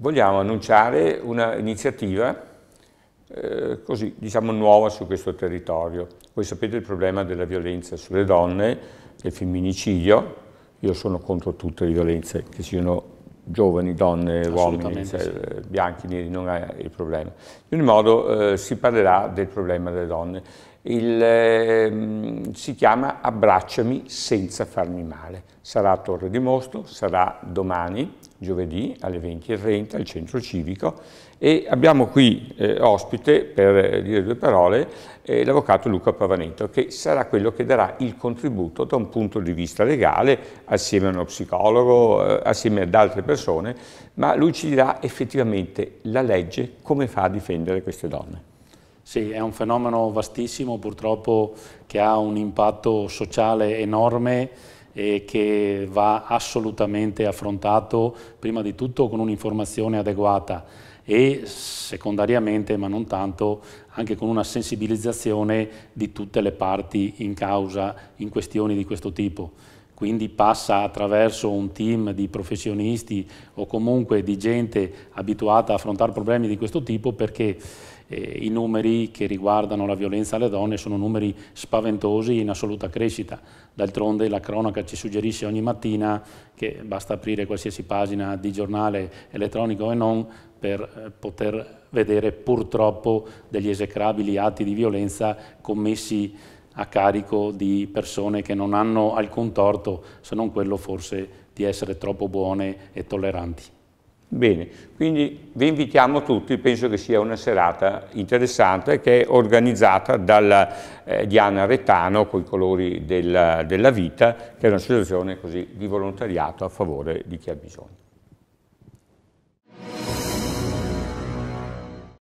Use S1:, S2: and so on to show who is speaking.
S1: vogliamo annunciare un'iniziativa eh, così, diciamo, nuova su questo territorio. Voi sapete il problema della violenza sulle donne, del femminicidio, io sono contro tutte le violenze, che siano giovani, donne, uomini, cioè, sì. Eh, bianchi, neri, non è il problema. In ogni modo eh, si parlerà del problema delle donne. Il, eh, si chiama Abbracciami senza farmi male. Sarà a Torre di Mostro, sarà domani, giovedì alle 20.30 al centro civico e abbiamo qui eh, ospite, per eh, dire due parole, eh, l'avvocato Luca Pavanetto che sarà quello che darà il contributo da un punto di vista legale assieme a uno psicologo, eh, assieme ad altre persone, ma lui ci dirà effettivamente la legge come fa a difendere queste donne.
S2: Sì, è un fenomeno vastissimo purtroppo che ha un impatto sociale enorme e che va assolutamente affrontato prima di tutto con un'informazione adeguata e secondariamente, ma non tanto, anche con una sensibilizzazione di tutte le parti in causa in questioni di questo tipo quindi passa attraverso un team di professionisti o comunque di gente abituata a affrontare problemi di questo tipo perché eh, i numeri che riguardano la violenza alle donne sono numeri spaventosi in assoluta crescita. D'altronde la cronaca ci suggerisce ogni mattina che basta aprire qualsiasi pagina di giornale elettronico e non per eh, poter vedere purtroppo degli esecrabili atti di violenza commessi a carico di persone che non hanno alcun torto se non quello forse di essere troppo buone e tolleranti. Bene,
S1: quindi vi invitiamo tutti, penso che sia una serata interessante che è organizzata dalla eh, Diana Retano con i colori della, della vita, che è un'associazione di volontariato a favore di chi ha bisogno.